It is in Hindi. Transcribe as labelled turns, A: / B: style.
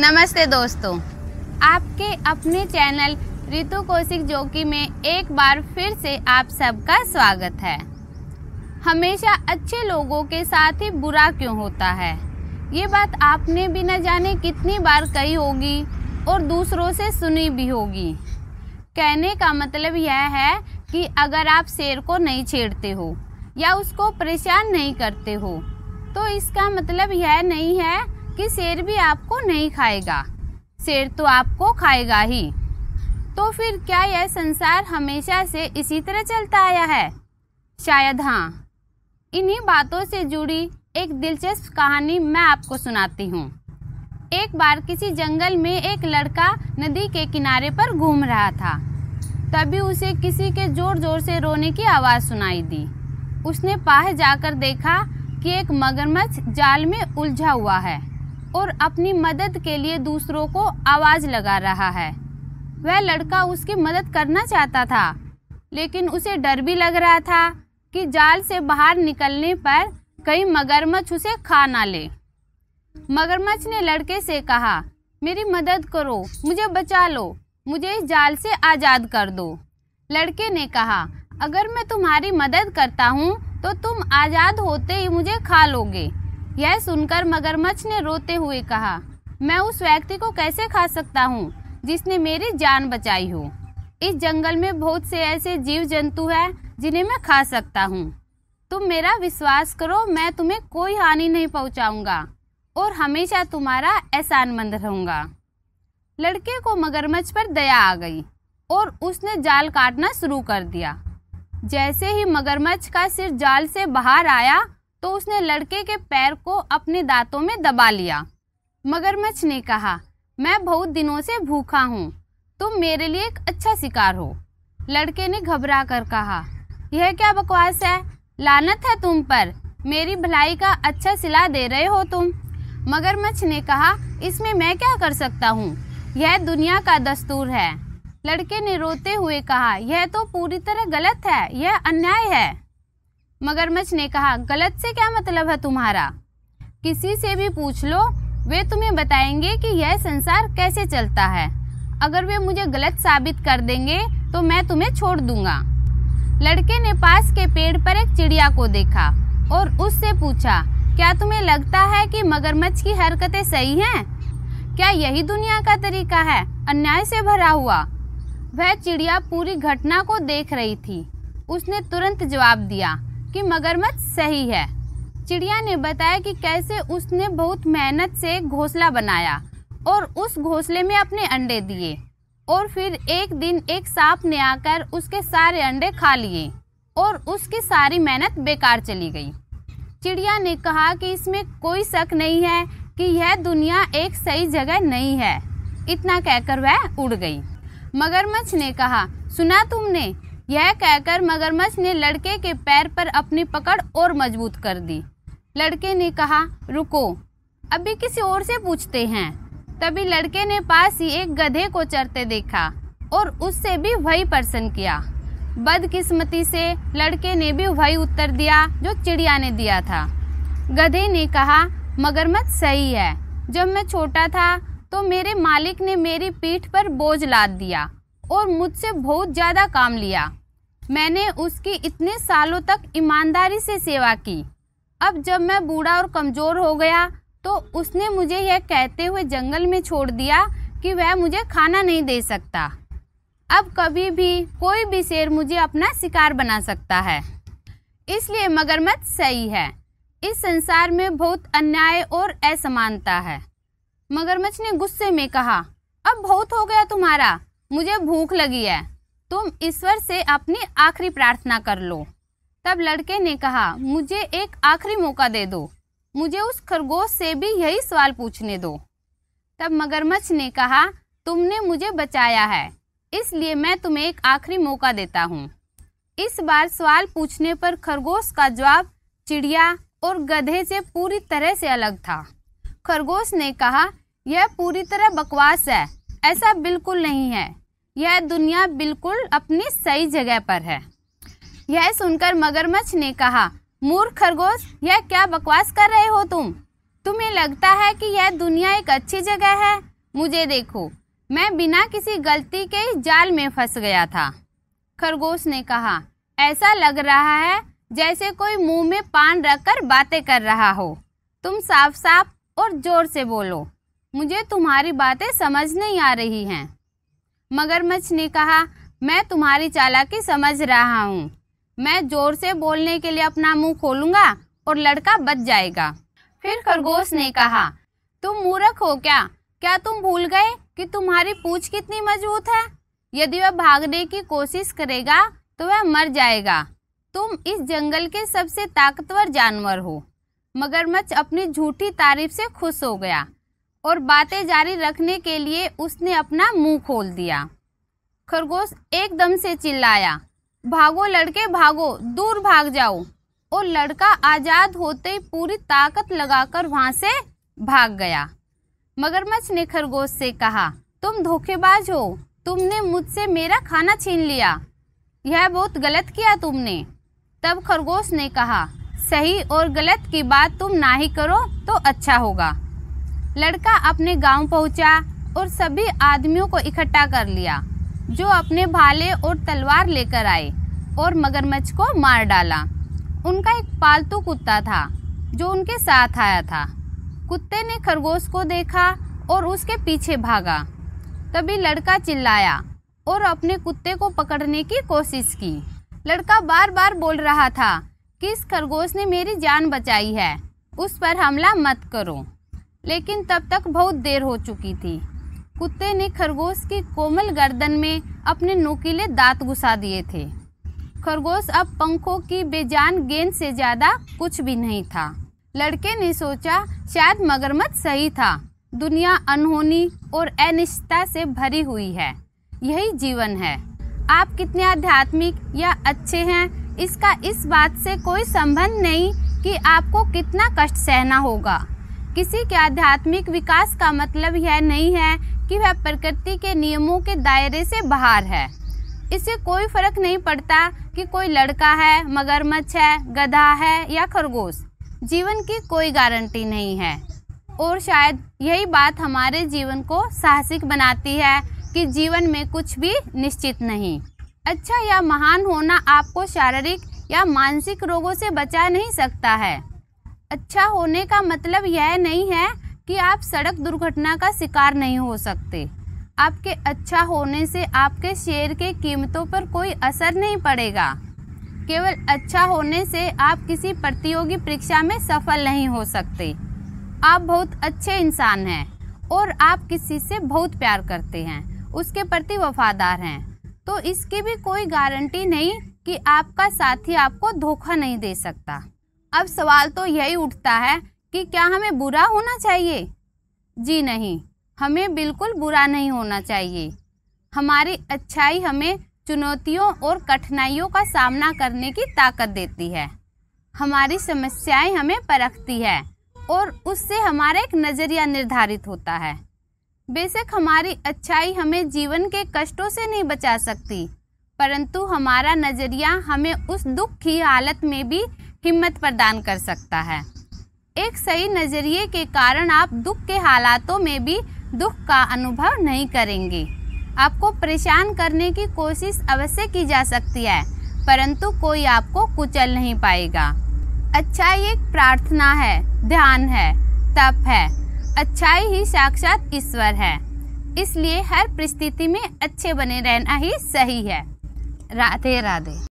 A: नमस्ते दोस्तों आपके अपने चैनल ऋतु कौशिक जोकी में एक बार फिर से आप सबका स्वागत है हमेशा अच्छे लोगों के साथ ही बुरा क्यों होता है ये बात आपने भी न जाने कितनी बार कही होगी और दूसरों से सुनी भी होगी कहने का मतलब यह है कि अगर आप शेर को नहीं छेड़ते हो या उसको परेशान नहीं करते हो तो इसका मतलब यह नहीं है कि शेर भी आपको नहीं खाएगा शेर तो आपको खाएगा ही तो फिर क्या यह संसार हमेशा से इसी तरह चलता आया है शायद हाँ इन्हीं बातों से जुड़ी एक दिलचस्प कहानी मैं आपको सुनाती हूँ एक बार किसी जंगल में एक लड़का नदी के किनारे पर घूम रहा था तभी उसे किसी के जोर जोर से रोने की आवाज़ सुनाई दी उसने पाह जाकर देखा कि एक मगरमच्छ जाल में उलझा हुआ है और अपनी मदद के लिए दूसरों को आवाज़ लगा रहा है वह लड़का उसकी मदद करना चाहता था लेकिन उसे डर भी लग रहा था कि जाल से बाहर निकलने पर कई मगरमच्छ उसे खा ना ले मगरमच्छ ने लड़के से कहा मेरी मदद करो मुझे बचा लो मुझे इस जाल से आज़ाद कर दो लड़के ने कहा अगर मैं तुम्हारी मदद करता हूँ तो तुम आज़ाद होते ही मुझे खा लोगे यह सुनकर मगरमच्छ ने रोते हुए कहा मैं उस व्यक्ति को कैसे खा सकता हूँ जिसने मेरी जान बचाई हो इस जंगल में बहुत से ऐसे जीव जंतु हैं जिन्हें मैं खा सकता हूँ तुम मेरा विश्वास करो मैं तुम्हें कोई हानि नहीं पहुँचाऊँगा और हमेशा तुम्हारा एहसान मंद रहूँगा लड़के को मगरमच्छ पर दया आ गई और उसने जाल काटना शुरू कर दिया जैसे ही मगरमच्छ का सिर जाल से बाहर आया तो उसने लड़के के पैर को अपने दांतों में दबा लिया मगरमच्छ ने कहा मैं बहुत दिनों से भूखा हूँ तुम मेरे लिए एक अच्छा शिकार हो लड़के ने घबरा कर कहा यह क्या बकवास है लानत है तुम पर मेरी भलाई का अच्छा सिला दे रहे हो तुम मगरमच्छ ने कहा इसमें मैं क्या कर सकता हूँ यह दुनिया का दस्तूर है लड़के ने रोते हुए कहा यह तो पूरी तरह गलत है यह अन्याय है मगरमच्छ ने कहा गलत से क्या मतलब है तुम्हारा किसी से भी पूछ लो वे तुम्हें बताएंगे कि यह संसार कैसे चलता है अगर वे मुझे गलत साबित कर देंगे तो मैं तुम्हें छोड़ दूंगा लड़के ने पास के पेड़ पर एक चिड़िया को देखा और उससे पूछा क्या तुम्हें लगता है कि मगरमच्छ की हरकतें सही हैं? क्या यही दुनिया का तरीका है अन्याय से भरा हुआ वह चिड़िया पूरी घटना को देख रही थी उसने तुरंत जवाब दिया कि मगरमच्छ सही है चिड़िया ने बताया कि कैसे उसने बहुत मेहनत से घोंसला बनाया और उस घोंसले में अपने अंडे दिए और फिर एक दिन एक सांप ने आकर उसके सारे अंडे खा लिए और उसकी सारी मेहनत बेकार चली गई चिड़िया ने कहा कि इसमें कोई शक नहीं है कि यह दुनिया एक सही जगह नहीं है इतना कहकर वह उड़ गई मगरमच्छ ने कहा सुना तुमने यह कहकर मगरमच्छ ने लड़के के पैर पर अपनी पकड़ और मजबूत कर दी लड़के ने कहा रुको अभी किसी और से पूछते हैं तभी लड़के ने पास ही एक गधे को चरते देखा और उससे भी वही प्रश्न किया बदकिस्मती से लड़के ने भी वही उत्तर दिया जो चिड़िया ने दिया था गधे ने कहा मगरमच्छ सही है जब मैं छोटा था तो मेरे मालिक ने मेरी पीठ पर बोझ लाद दिया और मुझसे बहुत ज़्यादा काम लिया मैंने उसकी इतने सालों तक ईमानदारी से सेवा की अब जब मैं बूढ़ा और कमज़ोर हो गया तो उसने मुझे यह कहते हुए जंगल में छोड़ दिया कि वह मुझे खाना नहीं दे सकता अब कभी भी कोई भी शेर मुझे अपना शिकार बना सकता है इसलिए मगरमच्छ सही है इस संसार में बहुत अन्याय और असमानता है मगरमच्छ ने गुस्से में कहा अब बहुत हो गया तुम्हारा मुझे भूख लगी है तुम ईश्वर से अपनी आखिरी प्रार्थना कर लो तब लड़के ने कहा मुझे एक आखिरी मौका दे दो मुझे उस खरगोश से भी यही सवाल पूछने दो तब मगरमच्छ ने कहा तुमने मुझे बचाया है इसलिए मैं तुम्हें एक आखिरी मौका देता हूँ इस बार सवाल पूछने पर खरगोश का जवाब चिड़िया और गधे से पूरी तरह से अलग था खरगोश ने कहा यह पूरी तरह बकवास है ऐसा बिल्कुल नहीं है यह दुनिया बिल्कुल अपनी सही जगह पर है यह सुनकर मगरमच्छ ने कहा मूर्ख खरगोश यह क्या बकवास कर रहे हो तुम तुम्हें लगता है कि यह दुनिया एक अच्छी जगह है मुझे देखो मैं बिना किसी गलती के इस जाल में फंस गया था खरगोश ने कहा ऐसा लग रहा है जैसे कोई मुंह में पान रखकर बातें कर रहा हो तुम साफ साफ और जोर से बोलो मुझे तुम्हारी बातें समझ नहीं आ रही हैं मगरमच्छ ने कहा मैं तुम्हारी चालाकी समझ रहा हूँ मैं जोर से बोलने के लिए अपना मुंह खोलूंगा और लड़का बच जाएगा फिर खरगोश ने कहा तुम मूर्ख हो क्या क्या तुम भूल गए कि तुम्हारी पूछ कितनी मजबूत है यदि वह भागने की कोशिश करेगा तो वह मर जाएगा तुम इस जंगल के सबसे ताकतवर जानवर हो मगरमच्छ अपनी झूठी तारीफ से खुश हो गया और बातें जारी रखने के लिए उसने अपना मुंह खोल दिया खरगोश एकदम से चिल्लाया भागो लड़के भागो दूर भाग जाओ और लड़का आज़ाद होते ही पूरी ताकत लगाकर वहां से भाग गया मगरमच्छ ने खरगोश से कहा तुम धोखेबाज हो तुमने मुझसे मेरा खाना छीन लिया यह बहुत गलत किया तुमने तब खरगोश ने कहा सही और गलत की बात तुम ना ही करो तो अच्छा होगा लड़का अपने गांव पहुंचा और सभी आदमियों को इकट्ठा कर लिया जो अपने भाले और तलवार लेकर आए और मगरमच्छ को मार डाला उनका एक पालतू कुत्ता था जो उनके साथ आया था कुत्ते ने खरगोश को देखा और उसके पीछे भागा तभी लड़का चिल्लाया और अपने कुत्ते को पकड़ने की कोशिश की लड़का बार बार बोल रहा था कि इस खरगोश ने मेरी जान बचाई है उस पर हमला मत करो लेकिन तब तक बहुत देर हो चुकी थी कुत्ते ने खरगोश की कोमल गर्दन में अपने नोकीले दांत घुसा दिए थे खरगोश अब पंखों की बेजान गेंद से ज़्यादा कुछ भी नहीं था लड़के ने सोचा शायद मगरमच्छ सही था दुनिया अनहोनी और अनिश्चितता से भरी हुई है यही जीवन है आप कितने आध्यात्मिक या अच्छे हैं इसका इस बात से कोई संबंध नहीं कि आपको कितना कष्ट सहना होगा किसी के आध्यात्मिक विकास का मतलब यह नहीं है कि वह प्रकृति के नियमों के दायरे से बाहर है इससे कोई फर्क नहीं पड़ता कि कोई लड़का है मगरमच्छ है गधा है या खरगोश जीवन की कोई गारंटी नहीं है और शायद यही बात हमारे जीवन को साहसिक बनाती है कि जीवन में कुछ भी निश्चित नहीं अच्छा या महान होना आपको शारीरिक या मानसिक रोगों से बचा नहीं सकता है अच्छा होने का मतलब यह नहीं है कि आप सड़क दुर्घटना का शिकार नहीं हो सकते आपके अच्छा होने से आपके शेयर के कीमतों पर कोई असर नहीं पड़ेगा केवल अच्छा होने से आप किसी प्रतियोगी परीक्षा में सफल नहीं हो सकते आप बहुत अच्छे इंसान हैं और आप किसी से बहुत प्यार करते हैं उसके प्रति वफादार हैं तो इसकी भी कोई गारंटी नहीं कि आपका साथी आपको धोखा नहीं दे सकता अब सवाल तो यही उठता है कि क्या हमें बुरा होना चाहिए जी नहीं हमें बिल्कुल बुरा नहीं होना चाहिए हमारी अच्छाई हमें चुनौतियों और कठिनाइयों का सामना करने की ताकत देती है हमारी समस्याएं हमें परखती है और उससे हमारा एक नज़रिया निर्धारित होता है बेशक हमारी अच्छाई हमें जीवन के कष्टों से नहीं बचा सकती परंतु हमारा नज़रिया हमें उस दुख की हालत में भी हिम्मत प्रदान कर सकता है एक सही नज़रिए के कारण आप दुख के हालातों में भी दुख का अनुभव नहीं करेंगे आपको परेशान करने की कोशिश अवश्य की जा सकती है परंतु कोई आपको कुचल नहीं पाएगा अच्छाई एक प्रार्थना है ध्यान है तप है अच्छाई ही साक्षात ईश्वर है इसलिए हर परिस्थिति में अच्छे बने रहना ही सही है राधे राधे